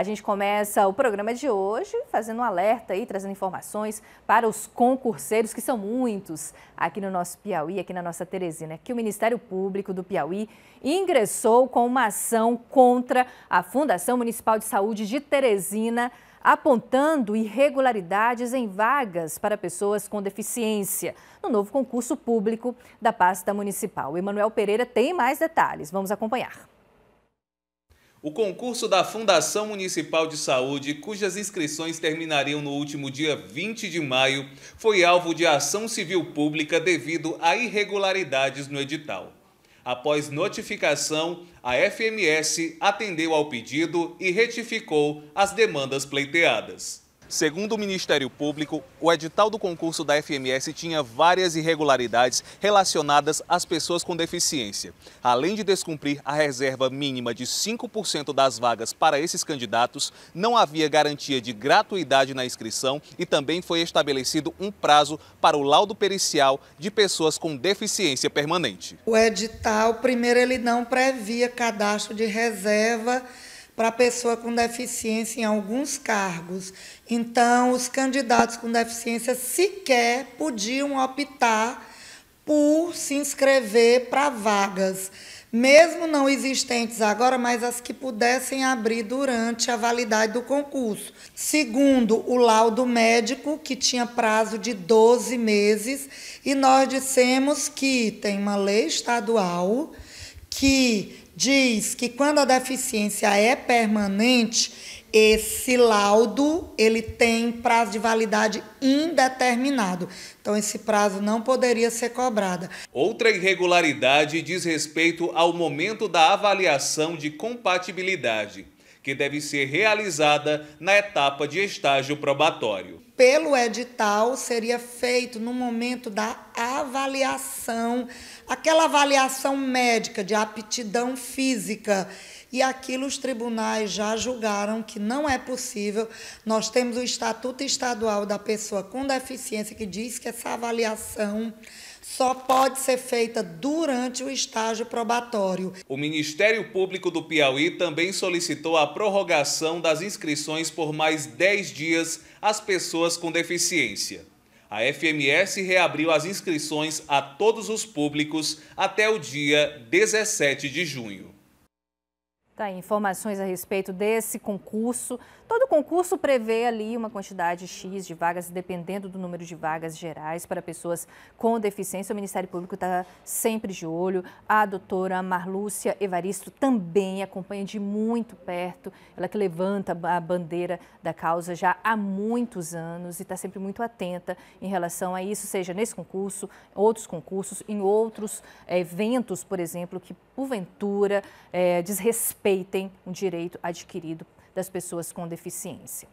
A gente começa o programa de hoje fazendo um alerta e trazendo informações para os concurseiros, que são muitos aqui no nosso Piauí, aqui na nossa Teresina, que o Ministério Público do Piauí ingressou com uma ação contra a Fundação Municipal de Saúde de Teresina, apontando irregularidades em vagas para pessoas com deficiência no novo concurso público da pasta municipal. Emanuel Pereira tem mais detalhes. Vamos acompanhar. O concurso da Fundação Municipal de Saúde, cujas inscrições terminariam no último dia 20 de maio, foi alvo de ação civil pública devido a irregularidades no edital. Após notificação, a FMS atendeu ao pedido e retificou as demandas pleiteadas. Segundo o Ministério Público, o edital do concurso da FMS tinha várias irregularidades relacionadas às pessoas com deficiência. Além de descumprir a reserva mínima de 5% das vagas para esses candidatos, não havia garantia de gratuidade na inscrição e também foi estabelecido um prazo para o laudo pericial de pessoas com deficiência permanente. O edital, primeiro, ele não previa cadastro de reserva para pessoa com deficiência em alguns cargos. Então, os candidatos com deficiência sequer podiam optar por se inscrever para vagas, mesmo não existentes agora, mas as que pudessem abrir durante a validade do concurso. Segundo o laudo médico, que tinha prazo de 12 meses, e nós dissemos que tem uma lei estadual que diz que quando a deficiência é permanente, esse laudo ele tem prazo de validade indeterminado. Então esse prazo não poderia ser cobrado. Outra irregularidade diz respeito ao momento da avaliação de compatibilidade, que deve ser realizada na etapa de estágio probatório. Pelo edital seria feito no momento da avaliação aquela avaliação médica de aptidão física. E aquilo os tribunais já julgaram que não é possível. Nós temos o Estatuto Estadual da Pessoa com Deficiência que diz que essa avaliação só pode ser feita durante o estágio probatório. O Ministério Público do Piauí também solicitou a prorrogação das inscrições por mais 10 dias às pessoas com deficiência. A FMS reabriu as inscrições a todos os públicos até o dia 17 de junho. Tá, informações a respeito desse concurso. Todo concurso prevê ali uma quantidade X de vagas, dependendo do número de vagas gerais para pessoas com deficiência. O Ministério Público está sempre de olho. A doutora Marlúcia Evaristo também acompanha de muito perto. Ela que levanta a bandeira da causa já há muitos anos e está sempre muito atenta em relação a isso, seja nesse concurso, outros concursos, em outros é, eventos, por exemplo, que porventura é, eh, desrespeitam respeitem um direito adquirido das pessoas com deficiência.